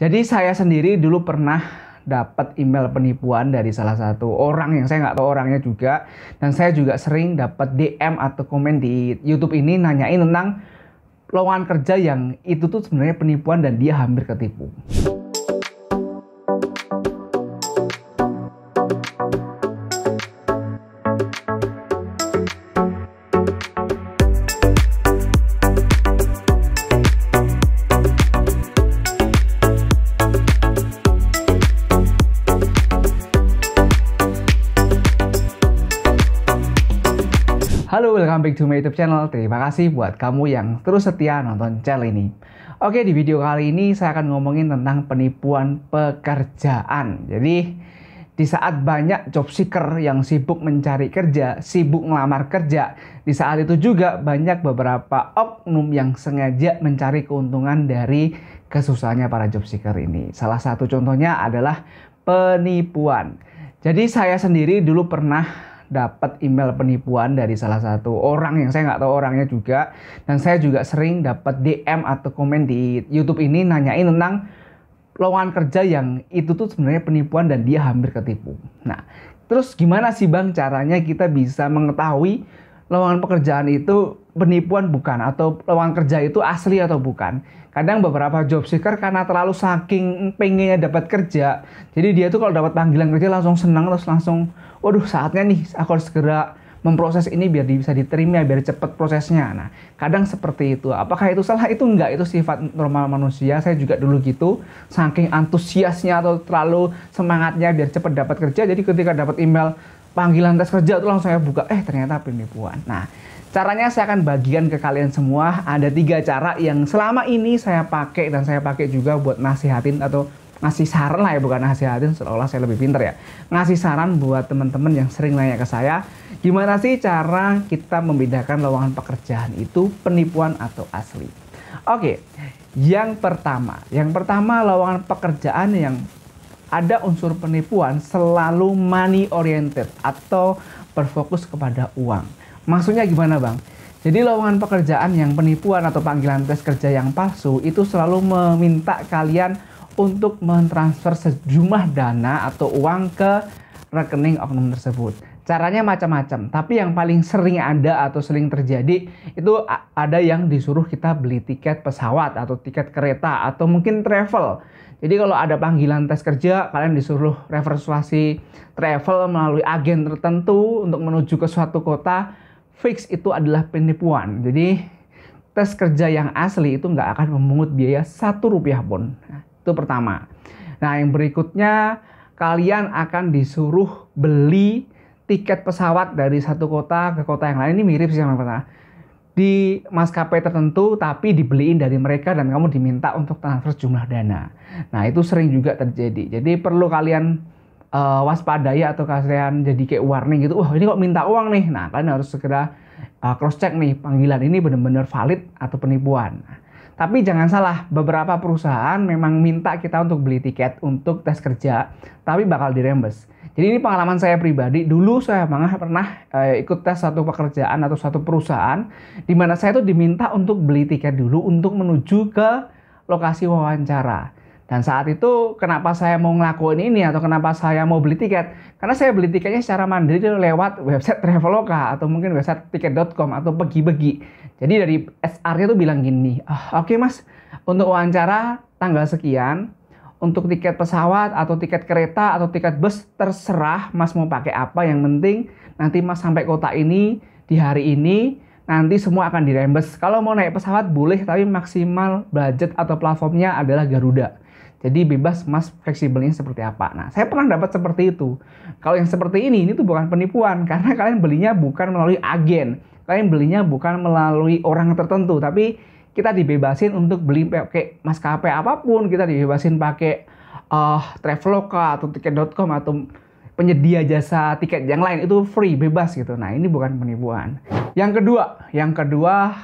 Jadi saya sendiri dulu pernah dapat email penipuan dari salah satu orang yang saya nggak tahu orangnya juga dan saya juga sering dapat DM atau komen di YouTube ini nanyain tentang lowongan kerja yang itu tuh sebenarnya penipuan dan dia hampir ketipu. Halo, welcome back to my YouTube channel. Terima kasih buat kamu yang terus setia nonton channel ini. Oke, di video kali ini saya akan ngomongin tentang penipuan pekerjaan. Jadi, di saat banyak job seeker yang sibuk mencari kerja, sibuk ngelamar kerja, di saat itu juga banyak beberapa oknum yang sengaja mencari keuntungan dari kesusahannya para job seeker ini. Salah satu contohnya adalah penipuan. Jadi saya sendiri dulu pernah dapat email penipuan dari salah satu orang yang saya nggak tahu orangnya juga dan saya juga sering dapat DM atau komen di YouTube ini nanyain tentang lowongan kerja yang itu tuh sebenarnya penipuan dan dia hampir ketipu. Nah, terus gimana sih Bang caranya kita bisa mengetahui lowongan pekerjaan itu penipuan bukan atau lowongan kerja itu asli atau bukan. Kadang beberapa job seeker karena terlalu saking pengennya dapat kerja, jadi dia tuh kalau dapat panggilan kerja langsung senang terus langsung, waduh saatnya nih aku harus segera memproses ini biar bisa diterima, biar cepat prosesnya. Nah, kadang seperti itu. Apakah itu salah? Itu enggak, itu sifat normal manusia. Saya juga dulu gitu, saking antusiasnya atau terlalu semangatnya biar cepat dapat kerja. Jadi ketika dapat email panggilan tes kerja itu langsung saya buka, eh ternyata penipuan. Nah, caranya saya akan bagikan ke kalian semua. Ada tiga cara yang selama ini saya pakai dan saya pakai juga buat nasihatin atau ngasih saran lah ya, bukan nasihatin seolah saya lebih pinter ya. Ngasih saran buat teman-teman yang sering nanya ke saya, gimana sih cara kita membedakan lowongan pekerjaan itu penipuan atau asli? Oke, yang pertama, yang pertama lowongan pekerjaan yang ada unsur penipuan selalu money oriented atau berfokus kepada uang. Maksudnya gimana bang? Jadi lowongan pekerjaan yang penipuan atau panggilan tes kerja yang palsu itu selalu meminta kalian untuk mentransfer sejumlah dana atau uang ke rekening oknum tersebut. Caranya macam-macam, tapi yang paling sering ada atau sering terjadi itu ada yang disuruh kita beli tiket pesawat atau tiket kereta atau mungkin travel. Jadi kalau ada panggilan tes kerja, kalian disuruh reversuasi travel melalui agen tertentu untuk menuju ke suatu kota, fix itu adalah penipuan. Jadi tes kerja yang asli itu nggak akan memungut biaya satu rupiah pun. Nah, itu pertama. Nah yang berikutnya, kalian akan disuruh beli tiket pesawat dari satu kota ke kota yang lain ini mirip sih sama pernah di maskapai tertentu tapi dibeliin dari mereka dan kamu diminta untuk transfer jumlah dana. Nah itu sering juga terjadi. Jadi perlu kalian uh, waspadai atau kalian jadi kayak warning gitu. Wah ini kok minta uang nih. Nah kalian harus segera uh, eh, cross check nih panggilan ini benar-benar valid atau penipuan. tapi jangan salah, beberapa perusahaan memang minta kita untuk beli tiket untuk tes kerja, tapi bakal dirembes. Jadi ini pengalaman saya pribadi. Dulu saya pernah eh, ikut tes satu pekerjaan atau satu perusahaan di mana saya itu diminta untuk beli tiket dulu untuk menuju ke lokasi wawancara. Dan saat itu kenapa saya mau ngelakuin ini atau kenapa saya mau beli tiket? Karena saya beli tiketnya secara mandiri lewat website Traveloka atau mungkin website tiket.com atau pergi-pergi. Jadi dari SR-nya tuh bilang gini, ah, oke okay mas, untuk wawancara tanggal sekian, untuk tiket pesawat atau tiket kereta atau tiket bus terserah Mas mau pakai apa yang penting nanti Mas sampai kota ini di hari ini nanti semua akan dirembes. Kalau mau naik pesawat boleh tapi maksimal budget atau platformnya adalah Garuda. Jadi bebas Mas fleksibelnya seperti apa. Nah, saya pernah dapat seperti itu. Kalau yang seperti ini ini tuh bukan penipuan karena kalian belinya bukan melalui agen. Kalian belinya bukan melalui orang tertentu tapi kita dibebasin untuk beli pakai maskapai apapun, kita dibebasin pakai uh, Traveloka atau tiket.com atau penyedia jasa tiket yang lain itu free, bebas gitu. Nah, ini bukan penipuan. Yang kedua, yang kedua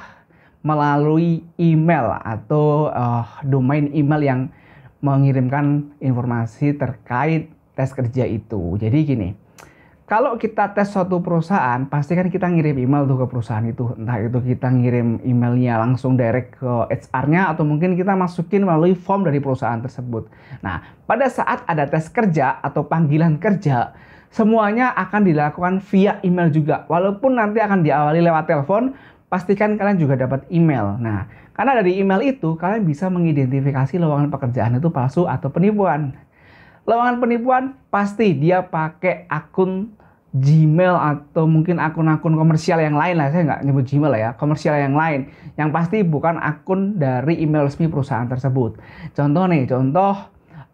melalui email atau uh, domain email yang mengirimkan informasi terkait tes kerja itu. Jadi gini, kalau kita tes suatu perusahaan, pasti kan kita ngirim email tuh ke perusahaan itu. Entah itu kita ngirim emailnya langsung direct ke HR-nya atau mungkin kita masukin melalui form dari perusahaan tersebut. Nah, pada saat ada tes kerja atau panggilan kerja, semuanya akan dilakukan via email juga. Walaupun nanti akan diawali lewat telepon, pastikan kalian juga dapat email. Nah, karena dari email itu kalian bisa mengidentifikasi lowongan pekerjaan itu palsu atau penipuan. Lowongan penipuan pasti dia pakai akun Gmail atau mungkin akun-akun komersial yang lain lah. Saya nggak nyebut Gmail lah ya, komersial yang lain. Yang pasti bukan akun dari email resmi perusahaan tersebut. Contoh nih, contoh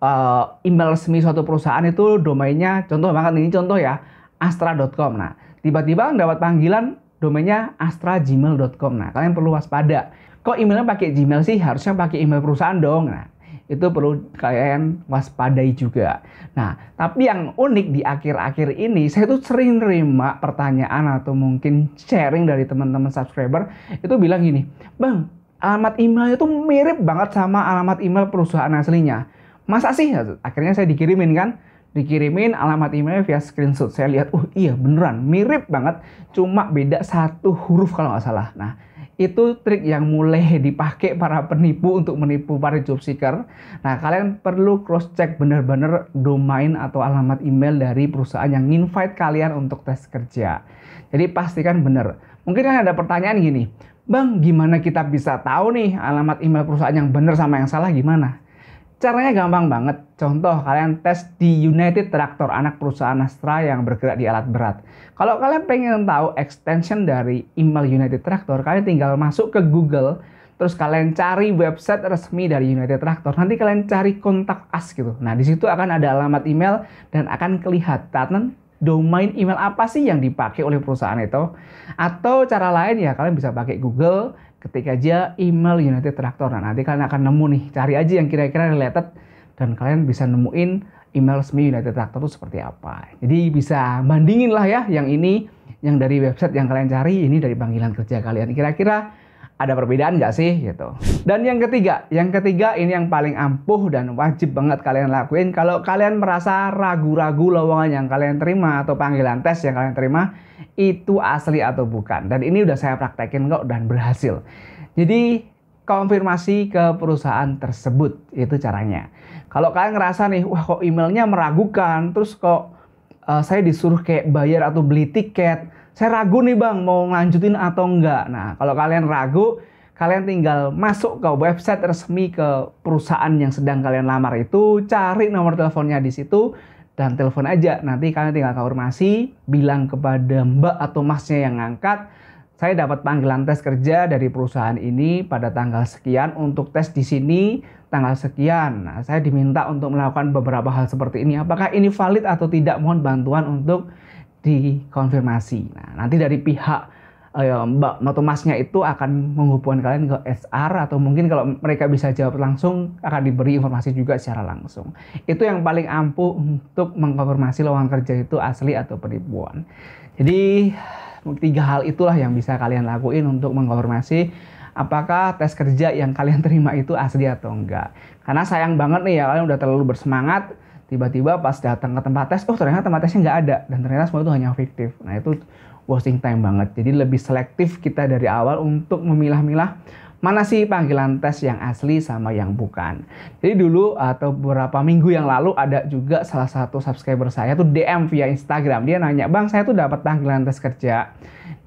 uh, email resmi suatu perusahaan itu domainnya, contoh banget ini contoh ya, astra.com. Nah, tiba-tiba dapat panggilan domainnya astragmail.com. Nah, kalian perlu waspada. Kok emailnya pakai Gmail sih? Harusnya pakai email perusahaan dong. Nah, itu perlu kalian waspadai juga. Nah, tapi yang unik di akhir-akhir ini, saya tuh sering terima pertanyaan atau mungkin sharing dari teman-teman subscriber itu bilang gini, Bang, alamat email itu mirip banget sama alamat email perusahaan aslinya. Masa sih? Akhirnya saya dikirimin kan, dikirimin alamat email via screenshot. Saya lihat, uh iya beneran mirip banget, cuma beda satu huruf kalau nggak salah. Nah, itu trik yang mulai dipakai para penipu untuk menipu para job seeker. Nah, kalian perlu cross check benar-benar domain atau alamat email dari perusahaan yang invite kalian untuk tes kerja. Jadi pastikan benar. Mungkin kalian ada pertanyaan gini, Bang, gimana kita bisa tahu nih alamat email perusahaan yang benar sama yang salah gimana? Caranya gampang banget. Contoh, kalian tes di United Tractor, anak perusahaan Astra yang bergerak di alat berat. Kalau kalian pengen tahu extension dari email United Tractor, kalian tinggal masuk ke Google, terus kalian cari website resmi dari United Tractor. Nanti kalian cari kontak as gitu. Nah, di situ akan ada alamat email dan akan kelihatan domain email apa sih yang dipakai oleh perusahaan itu. Atau cara lain ya kalian bisa pakai Google, ketik aja email United Tractor. Nah, nanti kalian akan nemu nih, cari aja yang kira-kira related dan kalian bisa nemuin email resmi United Tractor itu seperti apa. Jadi bisa bandingin lah ya yang ini yang dari website yang kalian cari, ini dari panggilan kerja kalian. Kira-kira ada perbedaan nggak sih gitu. Dan yang ketiga, yang ketiga ini yang paling ampuh dan wajib banget kalian lakuin kalau kalian merasa ragu-ragu lowongan yang kalian terima atau panggilan tes yang kalian terima itu asli atau bukan. Dan ini udah saya praktekin kok dan berhasil. Jadi konfirmasi ke perusahaan tersebut itu caranya. Kalau kalian ngerasa nih, wah kok emailnya meragukan, terus kok uh, saya disuruh kayak bayar atau beli tiket, saya ragu nih bang mau ngelanjutin atau enggak. Nah kalau kalian ragu, kalian tinggal masuk ke website resmi ke perusahaan yang sedang kalian lamar itu, cari nomor teleponnya di situ dan telepon aja. Nanti kalian tinggal konfirmasi, bilang kepada mbak atau masnya yang ngangkat, saya dapat panggilan tes kerja dari perusahaan ini pada tanggal sekian untuk tes di sini tanggal sekian. Nah, saya diminta untuk melakukan beberapa hal seperti ini. Apakah ini valid atau tidak? Mohon bantuan untuk dikonfirmasi. Nah, nanti dari pihak uh, Mbak Notomasnya itu akan menghubungkan kalian ke SR atau mungkin kalau mereka bisa jawab langsung akan diberi informasi juga secara langsung. Itu yang paling ampuh untuk mengkonfirmasi lowongan kerja itu asli atau penipuan. Jadi tiga hal itulah yang bisa kalian lakuin untuk mengkonfirmasi apakah tes kerja yang kalian terima itu asli atau enggak. Karena sayang banget nih ya kalian udah terlalu bersemangat tiba-tiba pas datang ke tempat tes oh ternyata tempat tesnya nggak ada dan ternyata semua itu hanya fiktif nah itu wasting time banget jadi lebih selektif kita dari awal untuk memilah-milah mana sih panggilan tes yang asli sama yang bukan. Jadi dulu atau beberapa minggu yang lalu ada juga salah satu subscriber saya tuh DM via Instagram. Dia nanya, "Bang, saya tuh dapat panggilan tes kerja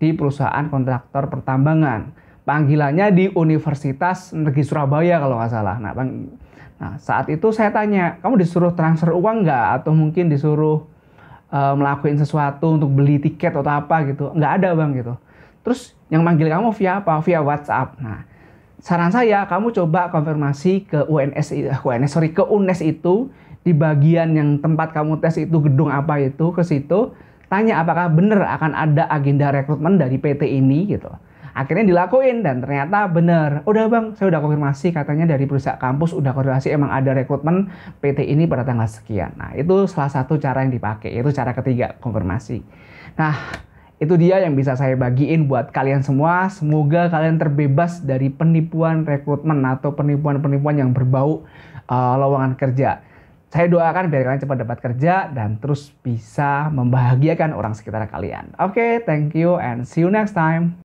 di perusahaan kontraktor pertambangan." panggilannya di Universitas Negeri Surabaya kalau nggak salah. Nah, bang, nah saat itu saya tanya, kamu disuruh transfer uang nggak atau mungkin disuruh uh, eh, melakukan sesuatu untuk beli tiket atau apa gitu? Nggak ada bang gitu. Terus yang manggil kamu via apa? Via WhatsApp. Nah, saran saya kamu coba konfirmasi ke UNS, eh, UNS sorry ke UNES itu di bagian yang tempat kamu tes itu gedung apa itu ke situ tanya apakah benar akan ada agenda rekrutmen dari PT ini gitu akhirnya dilakuin dan ternyata bener udah bang saya udah konfirmasi katanya dari perusahaan kampus udah koordinasi emang ada rekrutmen PT ini pada tanggal sekian nah itu salah satu cara yang dipakai itu cara ketiga konfirmasi nah itu dia yang bisa saya bagiin buat kalian semua. Semoga kalian terbebas dari penipuan rekrutmen atau penipuan-penipuan yang berbau uh, lowongan kerja. Saya doakan biar kalian cepat dapat kerja dan terus bisa membahagiakan orang sekitar kalian. Oke, okay, thank you and see you next time.